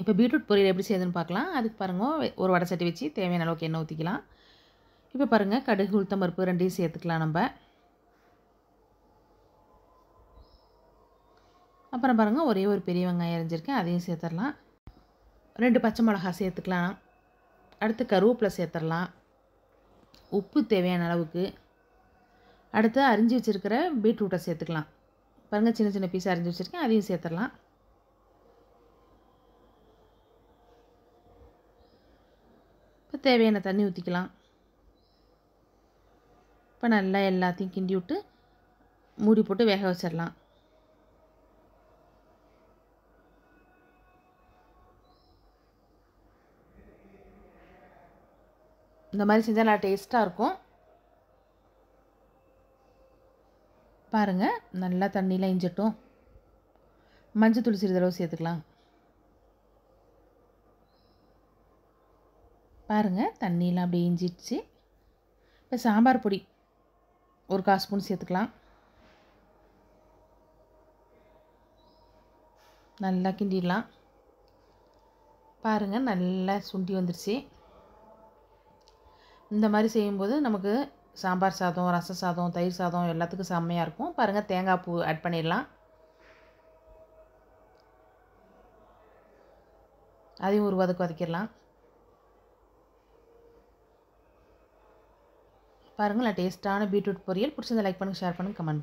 இப்போ பீட்ரூட் பொரியல் எப்படி செய்யுதுன்னு பார்க்கலாம் அதுக்கு பாருங்கள் ஒரு வடை சட்டி வச்சு தேவையான அளவுக்கு எண்ணெய் ஊற்றிக்கலாம் இப்போ பாருங்கள் கடுகு உளுத்தம் பருப்பு ரெண்டையும் சேர்த்துக்கலாம் நம்ம அப்புறம் பாருங்கள் ஒரே ஒரு பெரிய வெங்காயம் அரைஞ்சிருக்கேன் அதையும் சேர்த்துடலாம் ரெண்டு பச்சை மிளகா சேர்த்துக்கலாம் அடுத்து கருவேப்பிலை சேர்த்துடலாம் உப்பு தேவையான அளவுக்கு அடுத்து அரிஞ்சு வச்சுருக்கிற பீட்ரூட்டை சேர்த்துக்கலாம் பாருங்கள் சின்ன சின்ன பீஸ் அரிஞ்சு வச்சுருக்கேன் அதையும் சேர்த்துடலாம் தேவையான தண்ணி ஊற்றிக்கலாம் இப்போ நல்லா எல்லாத்தையும் கிண்டி விட்டு மூடி போட்டு வேக வச்சிடலாம் இந்த மாதிரி செஞ்சால் நல்லா டேஸ்ட்டாக இருக்கும் பாருங்கள் நல்லா தண்ணியெலாம் இஞ்சட்டும் மஞ்சள் துளசி சிறிதளவு சேர்த்துக்கலாம் பாருங்கள் தண்ணியெலாம் அப்படியே இஞ்சிடுச்சு இப்போ சாம்பார் பொடி ஒரு கால் ஸ்பூன் சேர்த்துக்கலாம் நல்லா கிண்டிடலாம் பாருங்கள் நல்லா சுண்டி வந்துடுச்சு இந்த மாதிரி செய்யும்போது நமக்கு சாம்பார் சாதம் ரசம் சாதம் தயிர் சாதம் எல்லாத்துக்கும் செம்மையாக இருக்கும் பாருங்கள் தேங்காய் பூ ஆட் பண்ணிடலாம் அதையும் ஒரு வதக்கு வதக்கிடலாம் பாருங்கள் நான் டேஸ்ட்டான பீட்ரூட் பொரியல் பிடிச்சிருந்தா லைக் பண்ணுங்கள் ஷேர் பண்ணுங்கள் கமெண்ட்